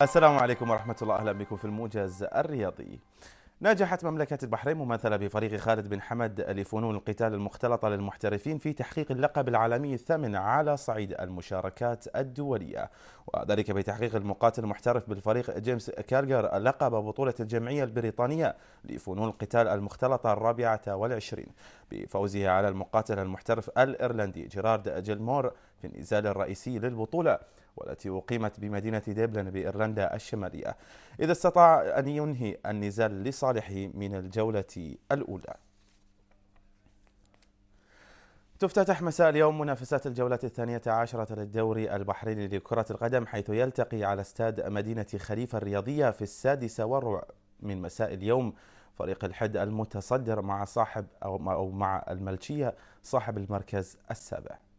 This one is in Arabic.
السلام عليكم ورحمة الله أهلا بكم في الموجز الرياضي نجحت مملكة البحرين ممثلة بفريق خالد بن حمد لفنون القتال المختلطة للمحترفين في تحقيق اللقب العالمي الثامن على صعيد المشاركات الدولية وذلك بتحقيق المقاتل المحترف بالفريق جيمس كالجر لقب بطولة الجمعية البريطانية لفنون القتال المختلطة الرابعة والعشرين بفوزه على المقاتل المحترف الإيرلندي جيرارد جيلمور في النزال الرئيسي للبطولة والتي أقيمت بمدينة ديبلن بإيرلندا الشمالية إذا استطاع أن ينهي النزال لصالحه من الجولة الأولى تفتتح مساء اليوم منافسات الجولة الثانية عشرة للدوري البحريني لكرة القدم حيث يلتقي على استاد مدينة خليفة الرياضية في السادسة والربع من مساء اليوم فريق الحد المتصدر مع صاحب أو مع الملكية صاحب المركز السابع